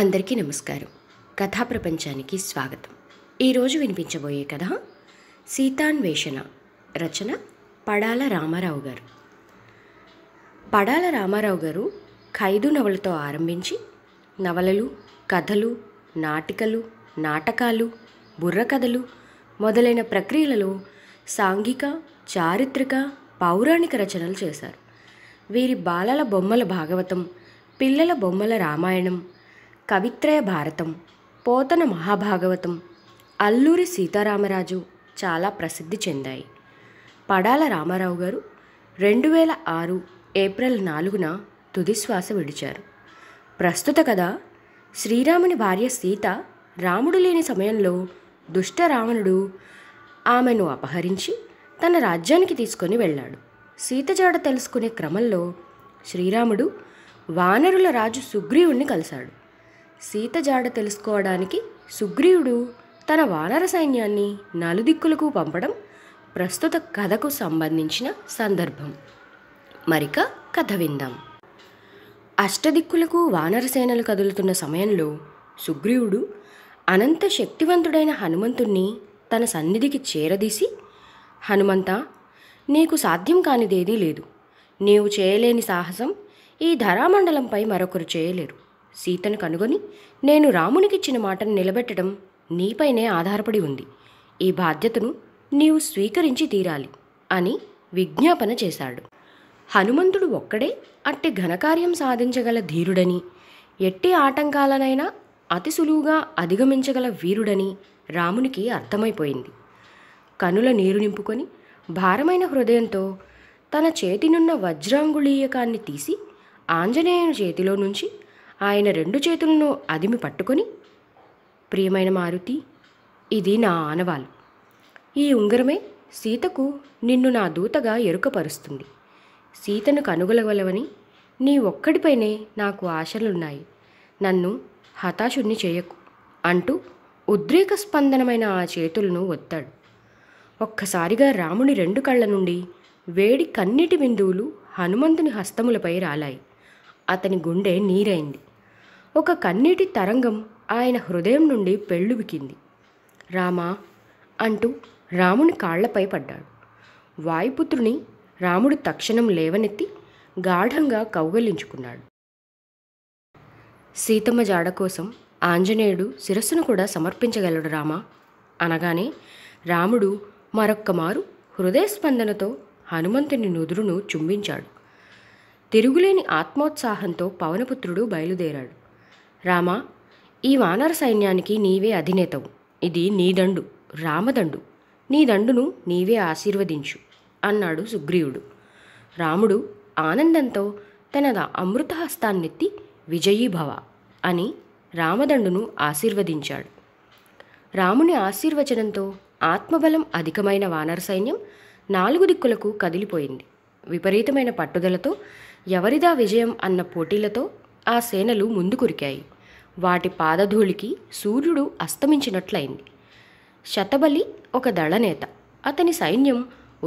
అందరికీ నమస్కారం కథా ప్రపంచానికి స్వాగతం ఈరోజు వినిపించబోయే కథ సీతాన్వేషణ రచన పడాల రామారావు గారు పడాల రామారావు గారు ఖైదు నవలతో ఆరంభించి నవలలు కథలు నాటికలు నాటకాలు బుర్రకథలు మొదలైన ప్రక్రియలలో సాంఘిక చారిత్రక పౌరాణిక రచనలు చేశారు వీరి బాలల బొమ్మల భాగవతం పిల్లల బొమ్మల రామాయణం కవిత్రయ భారతం పోతన మహాభాగవతం అల్లూరి సీతారామరాజు చాలా ప్రసిద్ధి చెందాయి పడాల రామారావు గారు రెండు వేల ఆరు ఏప్రిల్ నాలుగున తుదిశ్వాస విడిచారు ప్రస్తుత కథ శ్రీరాముని భార్య సీత రాముడు లేని సమయంలో దుష్ట రావణుడు ఆమెను అపహరించి తన రాజ్యానికి తీసుకొని వెళ్ళాడు సీతజాడ తెలుసుకునే క్రమంలో శ్రీరాముడు వానరుల రాజు సుగ్రీవుణ్ణి కలిశాడు సీత జాడ తెలుసుకోవడానికి సుగ్రీవుడు తన వానర సైన్యాన్ని నలుదిక్కులకు పంపడం ప్రస్తుత కథకు సంబంధించిన సందర్భం మరిక కథ విందాం అష్టదిక్కులకు వానర సేనలు కదులుతున్న సమయంలో సుగ్రీవుడు అనంత శక్తివంతుడైన హనుమంతుణ్ణి తన సన్నిధికి చేరదీసి హనుమంత నీకు సాధ్యం కానిదేదీ లేదు నీవు చేయలేని సాహసం ఈ ధరామండలంపై మరొకరు చేయలేరు సీతను కనుగొని నేను రామునికిచ్చిన మాటను నిలబెట్టడం నీపైనే ఆధారపడి ఉంది ఈ బాధ్యతను నీవు స్వీకరించి తీరాలి అని విజ్ఞాపన చేశాడు హనుమంతుడు ఒక్కడే అట్టి ఘనకార్యం సాధించగల ధీరుడని ఎట్టి ఆటంకాలనైనా అతి సులువుగా అధిగమించగల వీరుడని రామునికి అర్థమైపోయింది కనుల నీరు నింపుకొని భారమైన హృదయంతో తన చేతినున్న వజ్రాంగుళీయకాన్ని తీసి ఆంజనేయుని చేతిలో నుంచి ఆయన రెండు చేతులను అదిమి పట్టుకొని ప్రియమైన మారుతి ఇది నా ఆనవాలు ఈ ఉంగరమే సీతకు నిన్ను నా దూతగా ఎరుకపరుస్తుంది సీతను కనుగొలవలవని నీ ఒక్కడిపైనే నాకు ఆశలున్నాయి నన్ను హతాశుణ్ణి చేయకు అంటూ ఉద్రేక స్పందనమైన ఆ చేతులను ఒత్తాడు ఒక్కసారిగా రాముని రెండు కళ్ళ నుండి వేడి కన్నీటి బిందువులు హనుమంతుని హస్తములపై రాలాయి అతని గుండె నీరైంది ఒక కన్నీటి తరంగం ఆయన హృదయం నుండి పెళ్ళుబికింది రామా అంటూ రాముని కాళ్లపై పడ్డాడు వాయుపుత్రుని రాముడు తక్షణం లేవనెత్తి గాఢంగా కౌగలించుకున్నాడు సీతమ్మ జాడ కోసం ఆంజనేయుడు శిరస్సును కూడా సమర్పించగలడు రామా అనగానే రాముడు మరొక్కమారు హృదయస్పందనతో హనుమంతుని నుదురును చుంబించాడు తిరుగులేని ఆత్మోత్సాహంతో పవనపుత్రుడు బయలుదేరాడు రామా ఈ వానర సైన్యానికి నీవే అధినేతవు ఇది నీ దండు రామదండు నీ దండును నీవే ఆశీర్వదించు అన్నాడు సుగ్రీవుడు రాముడు ఆనందంతో తన అమృత హస్తాన్నెత్తి విజయీభవ అని రామదండును ఆశీర్వదించాడు రాముని ఆశీర్వచనంతో ఆత్మబలం అధికమైన వానర సైన్యం నాలుగు దిక్కులకు కదిలిపోయింది విపరీతమైన పట్టుదలతో ఎవరిదా విజయం అన్న పోటీలతో ఆ సేనలు ముందు కురికాయి వాటి పాదధూళికి సూర్యుడు అస్తమించినట్లయింది శతబలి ఒక దళనేత అతని సైన్యం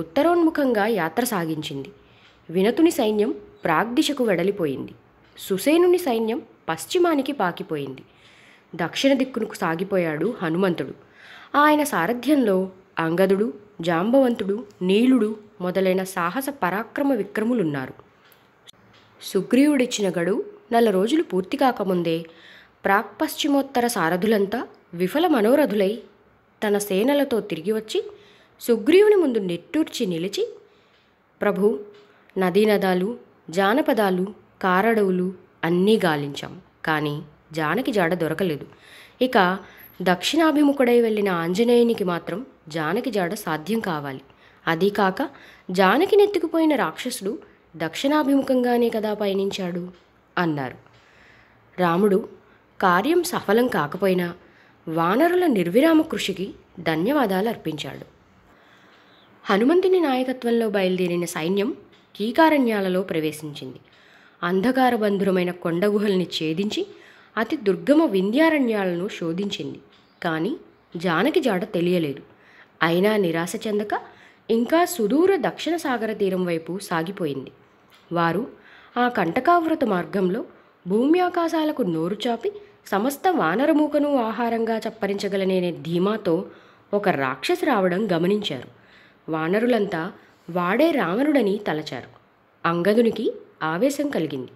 ఉత్తరోన్ముఖంగా యాత్ర సాగించింది వినతుని సైన్యం ప్రాగ్దిశకు వెడలిపోయింది సుసేనుని సైన్యం పశ్చిమానికి పాకిపోయింది దక్షిణ దిక్కునకు సాగిపోయాడు హనుమంతుడు ఆయన సారథ్యంలో అంగదుడు జాంబవంతుడు నీలుడు మొదలైన సాహస పరాక్రమ విక్రములున్నారు సుగ్రీవుడిచ్చిన గడువు నెల రోజులు పూర్తి కాకముందే ప్రాక్పశ్చిమోత్తర సారథులంతా విఫల మనోరథులై తన సేనలతో తిరిగి వచ్చి సుగ్రీవుని ముందు నెట్టూర్చి నిలిచి ప్రభు నదీనదాలు జానపదాలు కారడవులు అన్నీ గాలించాం కానీ జానకి జాడ దొరకలేదు ఇక దక్షిణాభిముఖుడై వెళ్ళిన ఆంజనేయునికి మాత్రం జానకి జాడ సాధ్యం కావాలి అదీ కాక జానకి నెత్తుకుపోయిన రాక్షసుడు దక్షిణాభిముఖంగానే కదా పయనించాడు అన్నారు రాముడు కార్యం సఫలం కాకపోయినా వానరుల నిర్విరామ కృషికి ధన్యవాదాలు అర్పించాడు హనుమంతుని నాయకత్వంలో బయలుదేరిన సైన్యం కీకారణ్యాలలో ప్రవేశించింది అంధకార బంధురమైన కొండగుహల్ని ఛేదించి అతి దుర్గమ వింధ్యారణ్యాలను శోధించింది కానీ జానకి జాడ తెలియలేదు అయినా నిరాశ చెందక ఇంకా సుదూర దక్షిణ సాగర తీరం వైపు సాగిపోయింది వారు ఆ కంటకావృత మార్గంలో భూమి ఆకాశాలకు నోరు చాపి సమస్త వానరమూకను ఆహారంగా చప్పరించగలనే ధీమాతో ఒక రాక్షసి రావడం గమనించారు వానరులంతా వాడే రావణుడని తలచారు అంగదునికి ఆవేశం కలిగింది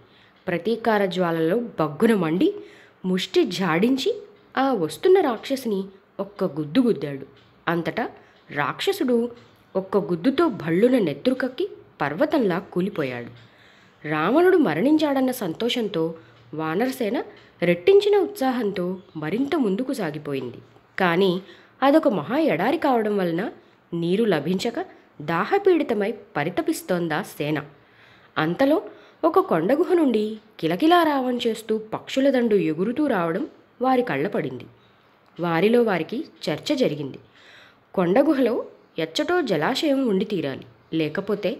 ప్రతీకార జ్వాలలో బగ్గున మండి ముష్టి జాడించి ఆ వస్తున్న రాక్షసిని ఒక్క గుద్దు గుద్దాడు అంతటా రాక్షసుడు ఒక్క గుద్దుతో భళ్ళున నెత్తురు కక్కి పర్వతంలా కూలిపోయాడు రావణుడు మరణించాడన్న సంతోషంతో వానరసేన రెట్టించిన ఉత్సాహంతో మరింత ముందుకు సాగిపోయింది కానీ అదొక మహా ఎడారి కావడం వలన నీరు లభించక దాహపీడితమై పరితపిస్తోందా సేన అంతలో ఒక కొండగుహ నుండి కిలకిలా రావం చేస్తూ పక్షుల దండు ఎగురుతూ రావడం వారి కళ్ళపడింది వారిలో వారికి చర్చ జరిగింది కొండగుహలో ఎచ్చటో జలాశయం ఉండి తీరాలి లేకపోతే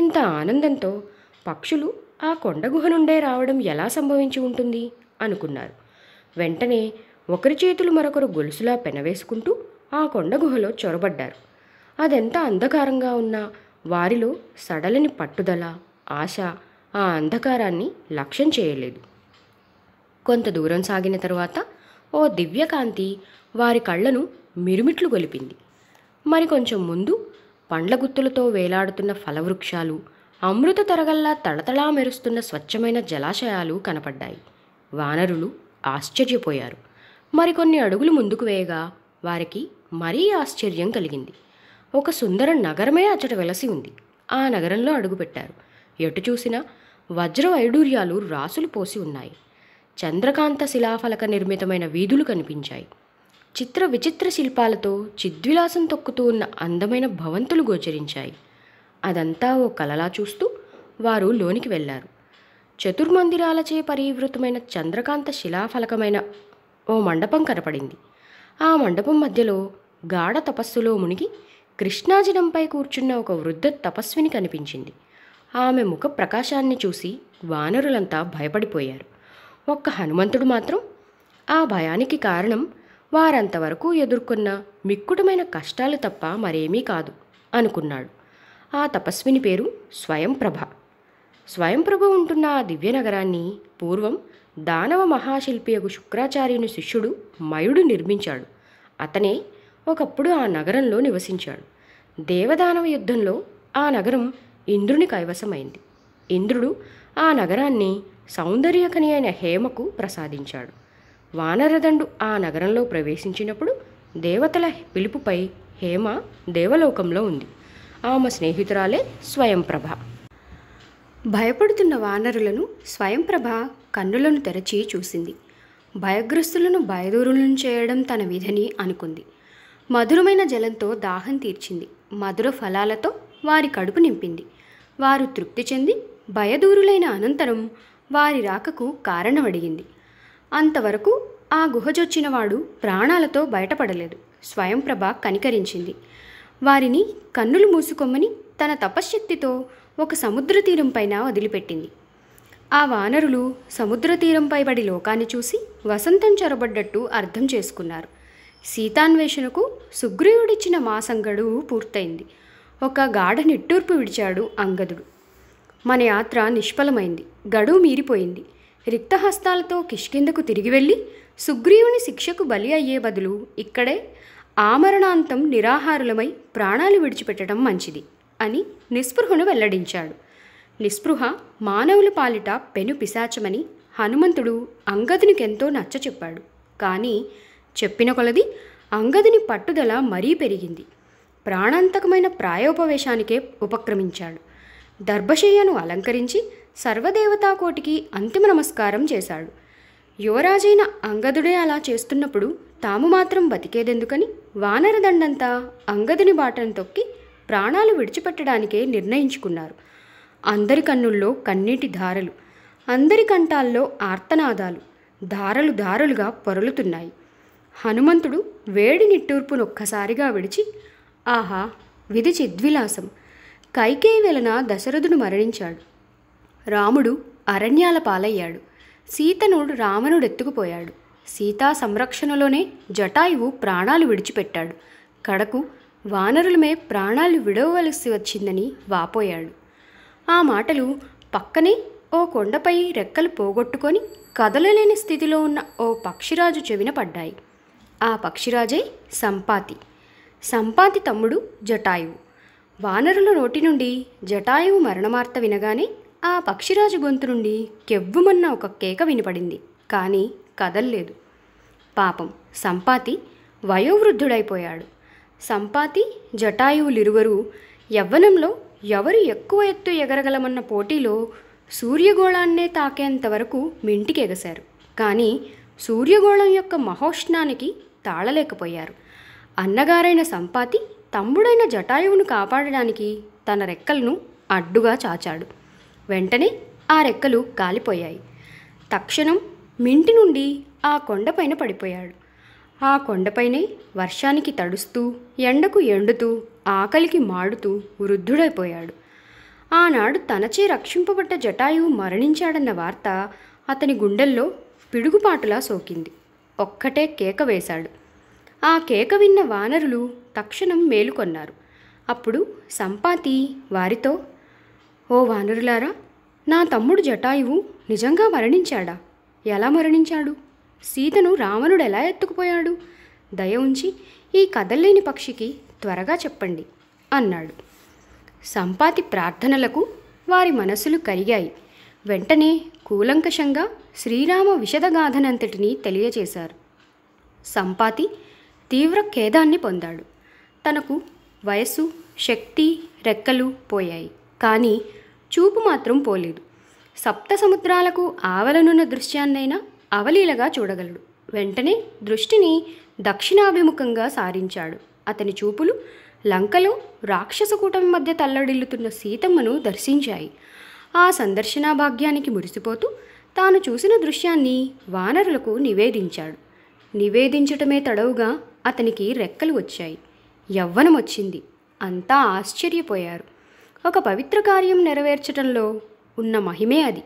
ఇంత ఆనందంతో పక్షులు ఆ కొండ గుహ నుండే రావడం ఎలా సంభవించి ఉంటుంది అనుకున్నారు వెంటనే ఒకరి చేతులు మరొకరు గొలుసులా పెనవేసుకుంటూ ఆ కొండ గుహలో చొరబడ్డారు అదెంత అంధకారంగా ఉన్నా వారిలో సడలని పట్టుదల ఆశ ఆ అంధకారాన్ని లక్ష్యం చేయలేదు కొంత దూరం సాగిన తరువాత ఓ దివ్యకాంతి వారి కళ్ళను మిరుమిట్లు గొలిపింది మరి కొంచెం ముందు పండ్ల గుత్తులతో వేలాడుతున్న ఫలవృక్షాలు అమృత తరగల్లా తడతళా మెరుస్తున్న స్వచ్ఛమైన జలాశయాలు కనపడ్డాయి వానరులు ఆశ్చర్యపోయారు మరికొన్ని అడుగులు ముందుకు వేయగా వారికి మరీ ఆశ్చర్యం కలిగింది ఒక సుందర నగరమే అచ్చట వెలసి ఉంది ఆ నగరంలో అడుగుపెట్టారు ఎటు చూసినా వజ్ర వైడూర్యాలు రాసులు పోసి ఉన్నాయి చంద్రకాంత శిలాఫలక నిర్మితమైన వీధులు కనిపించాయి చిత్ర విచిత్ర శిల్పాలతో చిద్విలాసం తొక్కుతూ ఉన్న అందమైన భవంతులు గోచరించాయి అదంతా ఓ కలలా చూస్తూ వారు లోనికి వెళ్ళారు చతుర్మందిరాలచే పరివృతమైన చంద్రకాంత శిలాఫలకమైన ఓ మండపం కనపడింది ఆ మండపం మధ్యలో గాఢ తపస్సులో మునిగి కృష్ణాజనంపై కూర్చున్న ఒక వృద్ధ తపస్విని కనిపించింది ఆమె ముఖ ప్రకాశాన్ని చూసి వానరులంతా భయపడిపోయారు ఒక్క హనుమంతుడు మాత్రం ఆ భయానికి కారణం వారంతవరకు ఎదుర్కొన్న మిక్కుటమైన కష్టాలు తప్ప మరేమీ కాదు అనుకున్నాడు ఆ తపస్విని పేరు స్వయంప్రభ స్వయంప్రభ ఉంటున్న ఆ దివ్యనగరాన్ని పూర్వం దానవ మహాశిల్పి యొక్క శుక్రాచార్యుని శిష్యుడు మయుడు నిర్మించాడు అతనే ఒకప్పుడు ఆ నగరంలో నివసించాడు దేవదానవ యుద్ధంలో ఆ నగరం ఇంద్రుని కైవసమైంది ఇంద్రుడు ఆ నగరాన్ని సౌందర్యకని అయిన హేమకు ప్రసాదించాడు వానరదండు ఆ నగరంలో ప్రవేశించినప్పుడు దేవతల పిలుపుపై హేమ దేవలోకంలో ఉంది ఆమె స్నేహితురాలే స్వయంప్రభ భయపడుతున్న వానరులను స్వయంప్రభ కన్నులను తెరచి చూసింది భయగ్రస్తులను భయదూరులను చేయడం తన విధిని అనుకుంది మధురమైన జలంతో దాహం తీర్చింది మధుర ఫలాలతో వారి కడుపు నింపింది వారు తృప్తి చెంది భయదూరులైన అనంతరం వారి రాకకు కారణమడిగింది అంతవరకు ఆ గుహజొచ్చినవాడు ప్రాణాలతో బయటపడలేదు స్వయంప్రభ కనికరించింది వారిని కన్నులు మూసుకోమని తన తపశ్శక్తితో ఒక సముద్ర తీరంపైన పైన వదిలిపెట్టింది ఆ వానరులు సముద్ర తీరంపై పడి లోకాన్ని చూసి వసంతం చొరబడ్డట్టు అర్థం చేసుకున్నారు సీతాన్వేషణకు సుగ్రీవుడిచ్చిన మాసం గడువు పూర్తయింది ఒక గాఢ నిట్టూర్పు విడిచాడు అంగదుడు మన యాత్ర నిష్ఫలమైంది గడువు మీరిపోయింది రిక్తహస్తాలతో కిష్కిందకు తిరిగి వెళ్ళి సుగ్రీవుని శిక్షకు బలి అయ్యే బదులు ఇక్కడే ఆమరణాంతం నిరాహారులమై ప్రాణాలు విడిచిపెట్టడం మంచిది అని నిస్పృహను వెల్లడించాడు నిస్పృహ మానవుల పాలిట పెను పిశాచమని హనుమంతుడు అంగదునికెంతో నచ్చ చెప్పాడు కానీ చెప్పిన కొలది అంగదుని పట్టుదల మరీ పెరిగింది ప్రాణాంతకమైన ప్రాయోపవేశానికే ఉపక్రమించాడు దర్భశయ్యను అలంకరించి సర్వదేవతాకోటికి అంతిమ నమస్కారం చేశాడు యువరాజైన అంగదుడే అలా చేస్తున్నప్పుడు తాము మాత్రం బతికేదెందుకని వానరదండంతా అంగదుని బాటను తొక్కి ప్రాణాలు విడిచిపెట్టడానికే నిర్ణయించుకున్నారు అందరి కన్నుల్లో కన్నీటి ధారలు అందరి కంఠాల్లో ఆర్తనాదాలు ధారలు ధారలుగా పొరలుతున్నాయి హనుమంతుడు వేడి నిట్టూర్పునొక్కసారిగా విడిచి ఆహా విధి చిద్విలాసం కైకేయి వెలన దశరథుడు మరణించాడు రాముడు అరణ్యాల పాలయ్యాడు సీతను రావణుడు ఎత్తుకుపోయాడు సీతా సంరక్షణలోనే జటాయువు ప్రాణాలు విడిచిపెట్టాడు కడకు వానరులమే ప్రాణాలు విడవలసి వచ్చిందని వాపోయాడు ఆ మాటలు పక్కనే ఓ కొండపై రెక్కలు పోగొట్టుకొని కదలలేని స్థితిలో ఉన్న ఓ పక్షిరాజు చెవిన పడ్డాయి ఆ పక్షిరాజే సంపాతి సంపాతి తమ్ముడు జటాయువు వానరుల నోటి నుండి జటాయువు మరణమార్త వినగానే ఆ పక్షిరాజు గొంతు నుండి కెవ్వుమన్న ఒక కేక వినిపడింది కానీ కదల్లేదు పాపం సంపాతి వయోవృద్ధుడైపోయాడు సంపాతి జటాయువులిరువరు యవ్వనంలో ఎవరు ఎక్కువ ఎత్తు ఎగరగలమన్న పోటీలో సూర్యగోళాన్నే తాకేంత వరకు ఎగశారు కానీ సూర్యగోళం యొక్క మహోష్ణానికి తాళలేకపోయారు అన్నగారైన సంపాతి తమ్ముడైన జటాయువును కాపాడడానికి తన రెక్కలను అడ్డుగా చాచాడు వెంటనే ఆ రెక్కలు కాలిపోయాయి తక్షణం మింటి నుండి ఆ కొండపైన పడిపోయాడు ఆ కొండపైనే వర్షానికి తడుస్తూ ఎండకు ఎండుతూ ఆకలికి మాడుతూ వృద్ధుడైపోయాడు ఆనాడు తనచే రక్షింపబడ్డ జటాయువు మరణించాడన్న వార్త అతని గుండెల్లో పిడుగుపాటులా సోకింది ఒక్కటే కేక వేశాడు ఆ కేక విన్న వానరులు తక్షణం మేలుకొన్నారు అప్పుడు సంపాతి వారితో ఓ వానరులారా నా తమ్ముడు జటాయువు నిజంగా మరణించాడా ఎలా మరణించాడు సీతను రావణుడు ఎలా ఎత్తుకుపోయాడు దయ ఉంచి ఈ కదల్లేని పక్షికి త్వరగా చెప్పండి అన్నాడు సంపాతి ప్రార్థనలకు వారి మనసులు కరిగాయి వెంటనే కూలంకషంగా శ్రీరామ విషదగాథనంతటిని తెలియజేశారు సంపాతి తీవ్ర ఖేదాన్ని పొందాడు తనకు వయస్సు శక్తి రెక్కలు పోయాయి కానీ చూపు మాత్రం పోలేదు సప్త సముద్రాలకు ఆవలనున్న దృశ్యాన్నైనా అవలీలగా చూడగలడు వెంటనే దృష్టిని దక్షిణాభిముఖంగా సారించాడు అతని చూపులు లంకలో రాక్షస కూటమి మధ్య తల్లడిల్లుతున్న సీతమ్మను దర్శించాయి ఆ సందర్శనా భాగ్యానికి మురిసిపోతూ తాను చూసిన దృశ్యాన్ని వానరులకు నివేదించాడు నివేదించటమే తడవుగా అతనికి రెక్కలు వచ్చాయి యవ్వనం వచ్చింది అంతా ఆశ్చర్యపోయారు ఒక పవిత్ర కార్యం నెరవేర్చడంలో ఉన్న మహిమే అది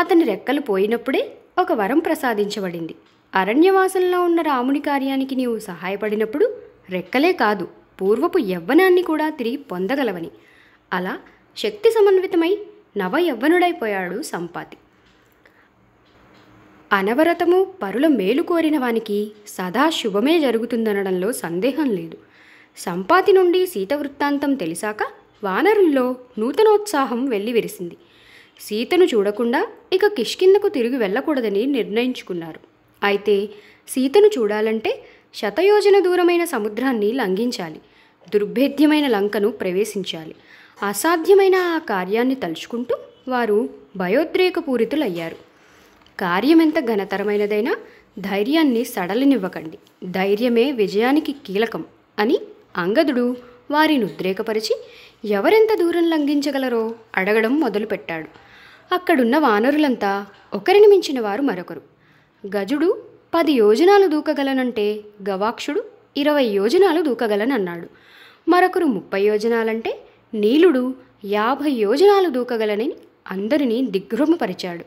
అతని రెక్కలు పోయినప్పుడే ఒక వరం ప్రసాదించబడింది అరణ్యవాసంలో ఉన్న రాముని కార్యానికి నీవు సహాయపడినప్పుడు రెక్కలే కాదు పూర్వపు యవ్వనాన్ని కూడా తిరిగి పొందగలవని అలా శక్తి సమన్వితమై నవ యవ్వనుడైపోయాడు సంపాతి అనవరతము పరుల మేలు కోరిన వానికి సదా శుభమే జరుగుతుందనడంలో సందేహం లేదు సంపాతి నుండి సీత వృత్తాంతం తెలిసాక వానరుల్లో నూతనోత్సాహం వెల్లివిరిసింది సీతను చూడకుండా ఇక కిష్కిందకు తిరిగి వెళ్ళకూడదని నిర్ణయించుకున్నారు అయితే సీతను చూడాలంటే శతయోజన దూరమైన సముద్రాన్ని లంఘించాలి దుర్భేద్యమైన లంకను ప్రవేశించాలి అసాధ్యమైన ఆ కార్యాన్ని తలుచుకుంటూ వారు భయోద్రేకపూరితులయ్యారు కార్యమెంత ఘనతరమైనదైనా ధైర్యాన్ని సడలినివ్వకండి ధైర్యమే విజయానికి కీలకం అని అంగదుడు వారిని ఉద్రేకపరిచి ఎవరెంత దూరం లంఘించగలరో అడగడం మొదలుపెట్టాడు అక్కడున్న వానరులంతా ఒకరిని మించిన వారు మరొకరు గజుడు పది యోజనాలు దూకగలనంటే గవాక్షుడు ఇరవై యోజనాలు దూకగలనన్నాడు మరొకరు ముప్పై యోజనాలంటే నీలుడు యాభై యోజనాలు దూకగలని అందరినీ దిగ్భ్రమపరిచాడు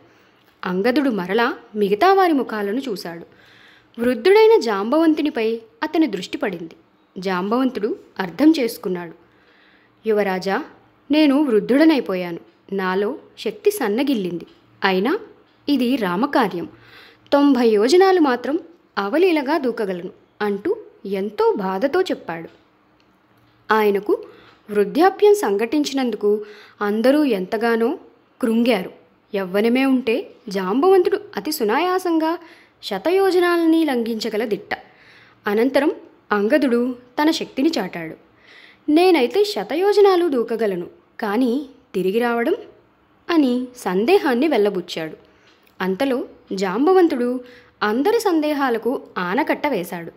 అంగదుడు మరలా మిగతా వారి ముఖాలను చూశాడు వృద్ధుడైన జాంబవంతునిపై అతని దృష్టి పడింది జాంబవంతుడు అర్థం చేసుకున్నాడు యువరాజా నేను వృద్ధుడనైపోయాను నాలో శక్తి సన్నగిల్లింది అయినా ఇది రామకార్యం తొంభై యోజనాలు మాత్రం అవలీలగా దూకగలను అంటూ ఎంతో బాధతో చెప్పాడు ఆయనకు వృద్ధాప్యం సంఘటించినందుకు అందరూ ఎంతగానో కృంగారు ఎవ్వనమే ఉంటే జాంబవంతుడు అతి సునాయాసంగా శతయోజనాలని లంఘించగల దిట్ట అనంతరం అంగదుడు తన శక్తిని చాటాడు నేనైతే శతయోజనాలు దూకగలను కానీ తిరిగి రావడం అని సందేహాన్ని వెళ్ళబుచ్చాడు అంతలో జాంబవంతుడు అందరి సందేహాలకు ఆనకట్ట వేశాడు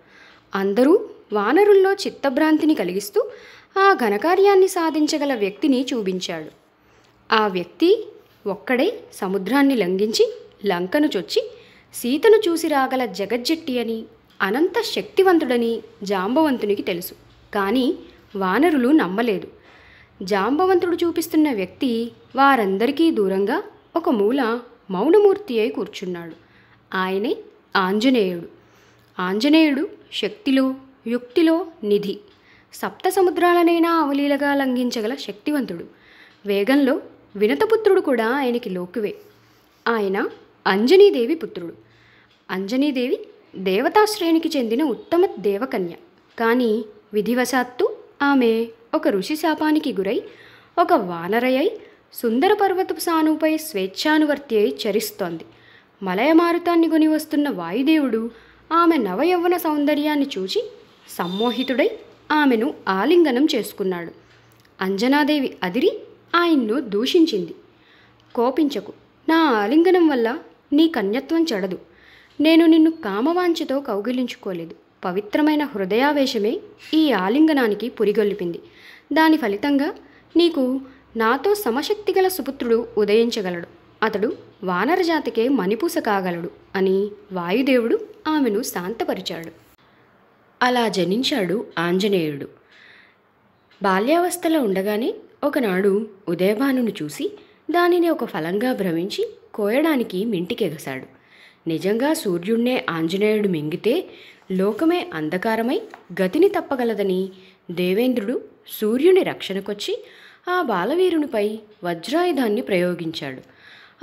అందరూ వానరుల్లో చిత్తభ్రాంతిని కలిగిస్తూ ఆ ఘనకార్యాన్ని సాధించగల వ్యక్తిని చూపించాడు ఆ వ్యక్తి ఒక్కడే సముద్రాన్ని లంఘించి లంకను చొచ్చి సీతను చూసి రాగల జగజ్జెట్టి అని అనంత శక్తివంతుడని జాంబవంతునికి తెలుసు కానీ వానరులు నమ్మలేదు జాంబవంతుడు చూపిస్తున్న వ్యక్తి వారందరికీ దూరంగా ఒక మూల మౌనమూర్తి అయి కూర్చున్నాడు ఆయనే ఆంజనేయుడు ఆంజనేయుడు శక్తిలో యుక్తిలో నిధి సప్త సముద్రాలనైనా అవలీలగా లంఘించగల శక్తివంతుడు వేగంలో వినతపుత్రుడు కూడా ఆయనకి లోకువే ఆయన అంజనీదేవి పుత్రుడు అంజనీదేవి దేవతాశ్రేణికి చెందిన ఉత్తమ దేవకన్య కానీ విధివశాత్తు ఆమె ఒక ఋషి శాపానికి గురై ఒక వానరయ్యై సుందర పర్వతపు సానుపై స్వేచ్ఛానువర్తి అయి చరిస్తోంది మలయమారుతాన్ని కొని వస్తున్న వాయుదేవుడు ఆమె నవయవ్వన సౌందర్యాన్ని చూచి సమ్మోహితుడై ఆమెను ఆలింగనం చేసుకున్నాడు అంజనాదేవి అదిరి ఆయన్ను దూషించింది కోపించకు నా ఆలింగనం వల్ల నీ కన్యత్వం చెడదు నేను నిన్ను కామవాంఛతో కౌగిలించుకోలేదు పవిత్రమైన హృదయావేశమే ఈ ఆలింగనానికి పురిగొల్పింది దాని ఫలితంగా నీకు నాతో సమశక్తిగల సుపుత్రుడు ఉదయించగలడు అతడు వానరజాతికే మణిపూస కాగలడు అని వాయుదేవుడు ఆమెను శాంతపరిచాడు అలా జనించాడు ఆంజనేయుడు బాల్యావస్థలో ఉండగానే ఒకనాడు ఉదయభానును చూసి దానిని ఒక ఫలంగా భ్రమించి కోయడానికి మింటికెగసాడు నిజంగా సూర్యుణ్ణే ఆంజనేయుడు మింగితే లోకమే అంధకారమై గతిని తప్పగలదని దేవేంద్రుడు సూర్యుని రక్షణకొచ్చి ఆ బాలవీరునిపై వజ్రాయుధాన్ని ప్రయోగించాడు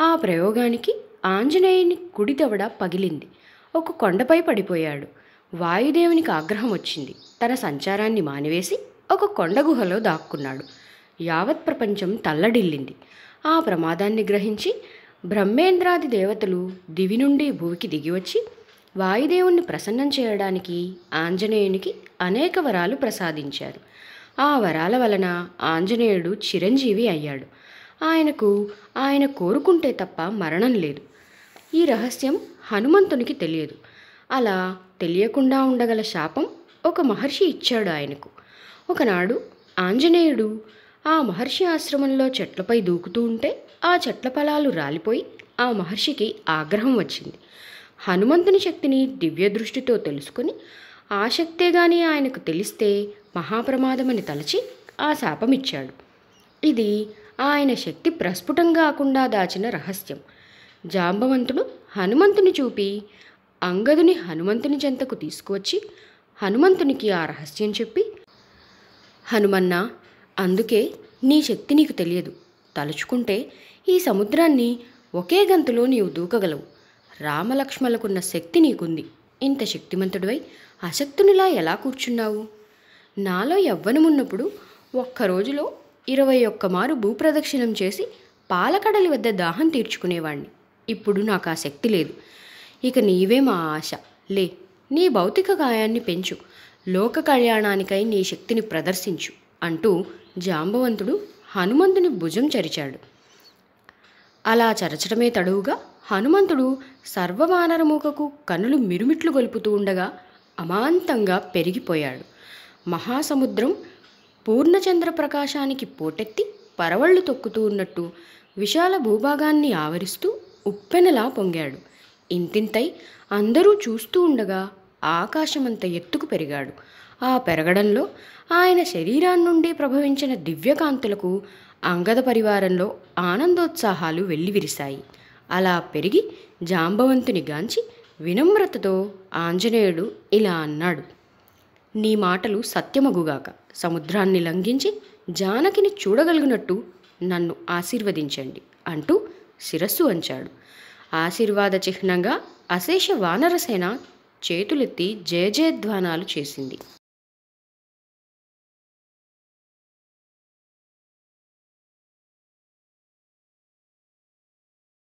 ఆ ప్రయోగానికి ఆంజనేయుని కుడిదవడ పగిలింది ఒక కొండపై పడిపోయాడు వాయుదేవునికి ఆగ్రహం వచ్చింది తన సంచారాన్ని మానివేసి ఒక కొండ గుహలో దాక్కున్నాడు యావత్ ప్రపంచం తల్లడిల్లింది ఆ ప్రమాదాన్ని గ్రహించి బ్రహ్మేంద్రాది దేవతలు దివి నుండి భూమికి దిగివచ్చి వాయుదేవుణ్ణి ప్రసన్నం చేయడానికి ఆంజనేయునికి అనేక వరాలు ప్రసాదించారు ఆ వరాల వలన ఆంజనేయుడు చిరంజీవి అయ్యాడు ఆయనకు ఆయన కోరుకుంటే తప్ప మరణం లేదు ఈ రహస్యం హనుమంతునికి తెలియదు అలా తెలియకుండా ఉండగల శాపం ఒక మహర్షి ఇచ్చాడు ఆయనకు ఒకనాడు ఆంజనేయుడు ఆ మహర్షి ఆశ్రమంలో చెట్లపై దూకుతూ ఉంటే ఆ చెట్ల ఫలాలు రాలిపోయి ఆ మహర్షికి ఆగ్రహం వచ్చింది హనుమంతుని శక్తిని దివ్య దృష్టితో తెలుసుకుని ఆ శక్తే గాని ఆయనకు తెలిస్తే మహాప్రమాదమని తలచి ఆ శాపమిచ్చాడు ఇది ఆయన శక్తి ప్రస్ఫుటం కాకుండా దాచిన రహస్యం జాంబవంతుడు హనుమంతుని చూపి అంగదుని హనుమంతుని జంతకు తీసుకువచ్చి హనుమంతునికి ఆ రహస్యం చెప్పి హనుమన్న అందుకే నీ శక్తి నీకు తెలియదు తలుచుకుంటే ఈ సముద్రాన్ని ఒకే గంతులో నీవు దూకగలవు రామలక్ష్మలకున్న శక్తి నీకుంది ఇంత శక్తిమంతుడివై అశక్తునిలా ఎలా కూర్చున్నావు నాలో ఎవ్వనమున్నప్పుడు ఒక్కరోజులో ఇరవై ఒక్క మారు భూప్రదక్షిణం చేసి పాలకడలి వద్ద దాహం తీర్చుకునేవాణ్ణి ఇప్పుడు నాకు ఆ శక్తి లేదు ఇక నీవే మా ఆశ లే నీ భౌతిక గాయాన్ని పెంచు లోక కళ్యాణానికై నీ శక్తిని ప్రదర్శించు అంటూ జాంబవంతుడు హనుమంతుని భుజం చరిచాడు అలా చరచడమే తడువుగా హనుమంతుడు సర్వవానరమూకకు కనులు మిరుమిట్లు గొలుపుతూ ఉండగా అమాంతంగా పెరిగిపోయాడు మహాసముద్రం పూర్ణచంద్ర ప్రకాశానికి పోటెత్తి పరవళ్ళు తొక్కుతూ ఉన్నట్టు విశాల భూభాగాన్ని ఆవరిస్తూ ఉప్పెనలా పొంగాడు ఇంతింతై అందరూ చూస్తూ ఉండగా ఆకాశమంత ఎత్తుకు పెరిగాడు ఆ పెరగడంలో ఆయన శరీరం నుండి ప్రభవించిన దివ్యకాంతులకు అంగద పరివారంలో ఆనందోత్సాహాలు వెల్లివిరిశాయి అలా పెరిగి జాంబవంతుని గాంచి వినమ్రతతో ఆంజనేయుడు ఇలా అన్నాడు నీ మాటలు సత్యమగుగాక సముద్రాన్ని లంఘించి జానకిని చూడగలిగినట్టు నన్ను ఆశీర్వదించండి అంటూ శిరస్సు వంచాడు ఆశీర్వాద చిహ్నంగా అశేష వానరసేన చేతులెత్తి జయజయధ్వానాలు చేసింది